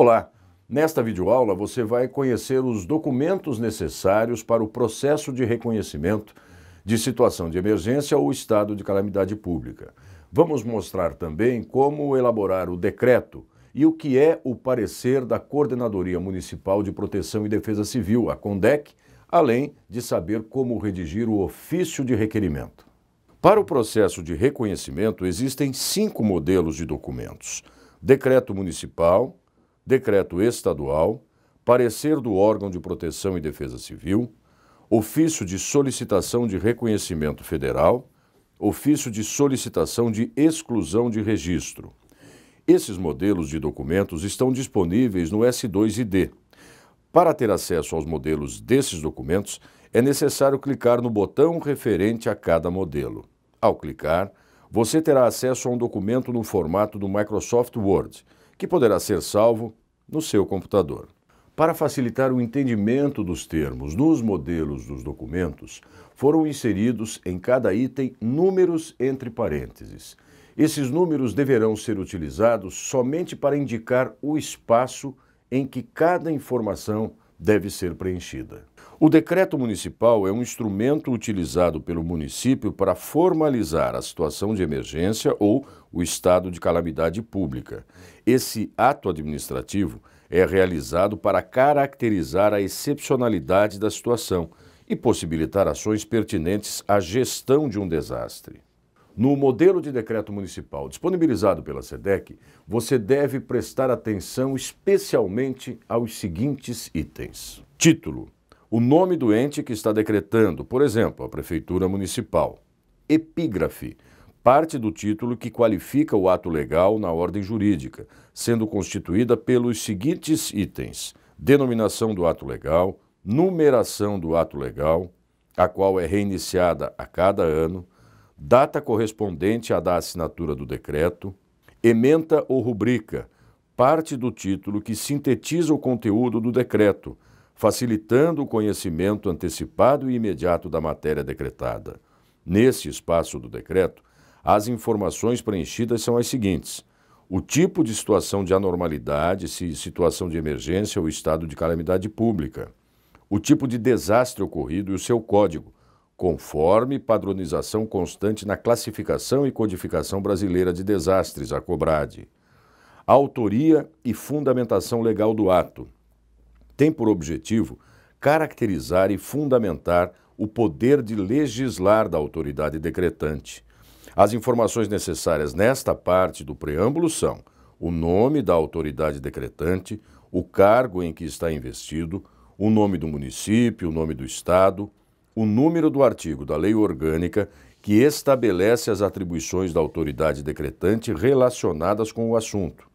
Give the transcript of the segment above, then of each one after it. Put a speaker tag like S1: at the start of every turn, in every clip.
S1: Olá! Nesta videoaula você vai conhecer os documentos necessários para o processo de reconhecimento de situação de emergência ou estado de calamidade pública. Vamos mostrar também como elaborar o decreto e o que é o parecer da Coordenadoria Municipal de Proteção e Defesa Civil, a CONDEC, além de saber como redigir o ofício de requerimento. Para o processo de reconhecimento existem cinco modelos de documentos. Decreto Municipal, decreto estadual, parecer do órgão de proteção e defesa civil, ofício de solicitação de reconhecimento federal, ofício de solicitação de exclusão de registro. Esses modelos de documentos estão disponíveis no S2ID. Para ter acesso aos modelos desses documentos, é necessário clicar no botão referente a cada modelo. Ao clicar, você terá acesso a um documento no formato do Microsoft Word que poderá ser salvo no seu computador. Para facilitar o entendimento dos termos nos modelos dos documentos, foram inseridos em cada item números entre parênteses. Esses números deverão ser utilizados somente para indicar o espaço em que cada informação deve ser preenchida. O decreto municipal é um instrumento utilizado pelo município para formalizar a situação de emergência ou o estado de calamidade pública. Esse ato administrativo é realizado para caracterizar a excepcionalidade da situação e possibilitar ações pertinentes à gestão de um desastre. No modelo de decreto municipal disponibilizado pela SEDEC, você deve prestar atenção especialmente aos seguintes itens: Título o nome do ente que está decretando, por exemplo, a Prefeitura Municipal. Epígrafe, parte do título que qualifica o ato legal na ordem jurídica, sendo constituída pelos seguintes itens: denominação do ato legal, numeração do ato legal, a qual é reiniciada a cada ano, data correspondente à da assinatura do decreto, ementa ou rubrica, parte do título que sintetiza o conteúdo do decreto facilitando o conhecimento antecipado e imediato da matéria decretada. Nesse espaço do decreto, as informações preenchidas são as seguintes: o tipo de situação de anormalidade, se situação de emergência ou estado de calamidade pública, o tipo de desastre ocorrido e o seu código, conforme padronização constante na classificação e codificação brasileira de desastres, a COBRAD. A autoria e fundamentação legal do ato, tem por objetivo caracterizar e fundamentar o poder de legislar da autoridade decretante. As informações necessárias nesta parte do preâmbulo são o nome da autoridade decretante, o cargo em que está investido, o nome do município, o nome do estado, o número do artigo da lei orgânica que estabelece as atribuições da autoridade decretante relacionadas com o assunto,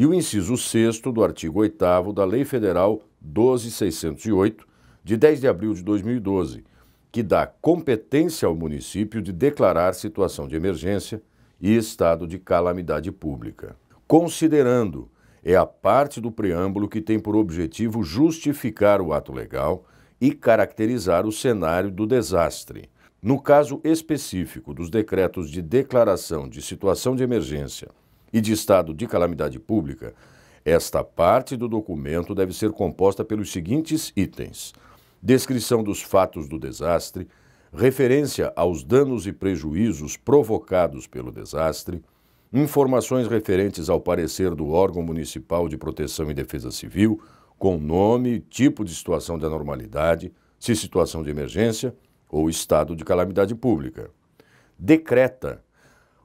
S1: e o inciso 6 do artigo 8 da Lei Federal 12608, de 10 de abril de 2012, que dá competência ao município de declarar situação de emergência e estado de calamidade pública. Considerando é a parte do preâmbulo que tem por objetivo justificar o ato legal e caracterizar o cenário do desastre. No caso específico dos decretos de declaração de situação de emergência e de estado de calamidade pública, esta parte do documento deve ser composta pelos seguintes itens: descrição dos fatos do desastre, referência aos danos e prejuízos provocados pelo desastre, informações referentes ao parecer do órgão municipal de proteção e defesa civil, com nome, tipo de situação de anormalidade, se situação de emergência ou estado de calamidade pública. Decreta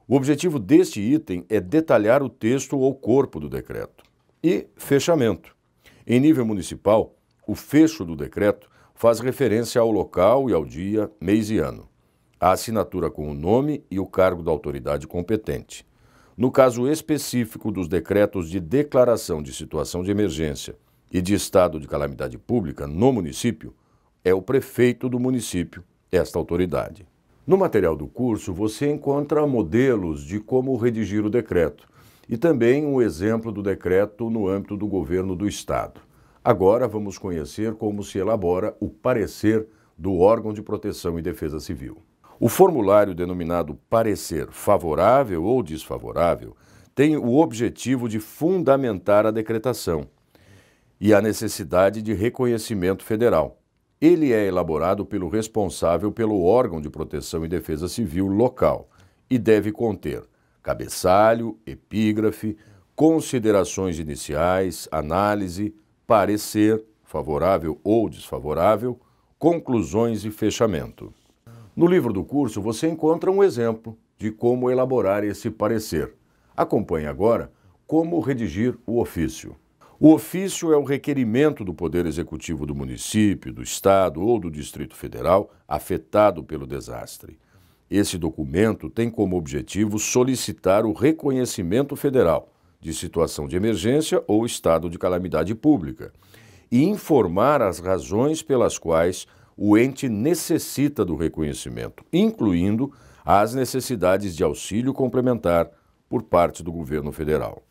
S1: o objetivo deste item é detalhar o texto ou corpo do decreto. E fechamento. Em nível municipal, o fecho do decreto faz referência ao local e ao dia, mês e ano. A assinatura com o nome e o cargo da autoridade competente. No caso específico dos decretos de declaração de situação de emergência e de estado de calamidade pública no município, é o prefeito do município esta autoridade. No material do curso, você encontra modelos de como redigir o decreto e também um exemplo do decreto no âmbito do governo do Estado. Agora vamos conhecer como se elabora o parecer do órgão de proteção e defesa civil. O formulário denominado parecer favorável ou desfavorável tem o objetivo de fundamentar a decretação e a necessidade de reconhecimento federal ele é elaborado pelo responsável pelo órgão de proteção e defesa civil local e deve conter cabeçalho, epígrafe, considerações iniciais, análise, parecer, favorável ou desfavorável, conclusões e fechamento. No livro do curso você encontra um exemplo de como elaborar esse parecer. Acompanhe agora como redigir o ofício. O ofício é o requerimento do Poder Executivo do município, do Estado ou do Distrito Federal afetado pelo desastre. Esse documento tem como objetivo solicitar o reconhecimento federal de situação de emergência ou estado de calamidade pública e informar as razões pelas quais o ente necessita do reconhecimento, incluindo as necessidades de auxílio complementar por parte do governo federal.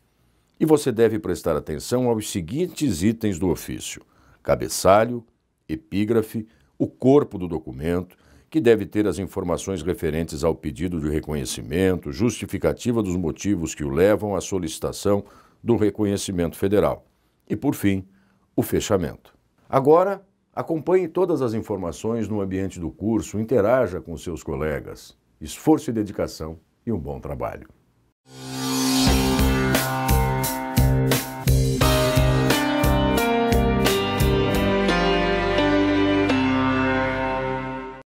S1: E você deve prestar atenção aos seguintes itens do ofício: cabeçalho, epígrafe, o corpo do documento, que deve ter as informações referentes ao pedido de reconhecimento, justificativa dos motivos que o levam à solicitação do reconhecimento federal. E, por fim, o fechamento. Agora, acompanhe todas as informações no ambiente do curso, interaja com seus colegas. Esforço e dedicação e um bom trabalho.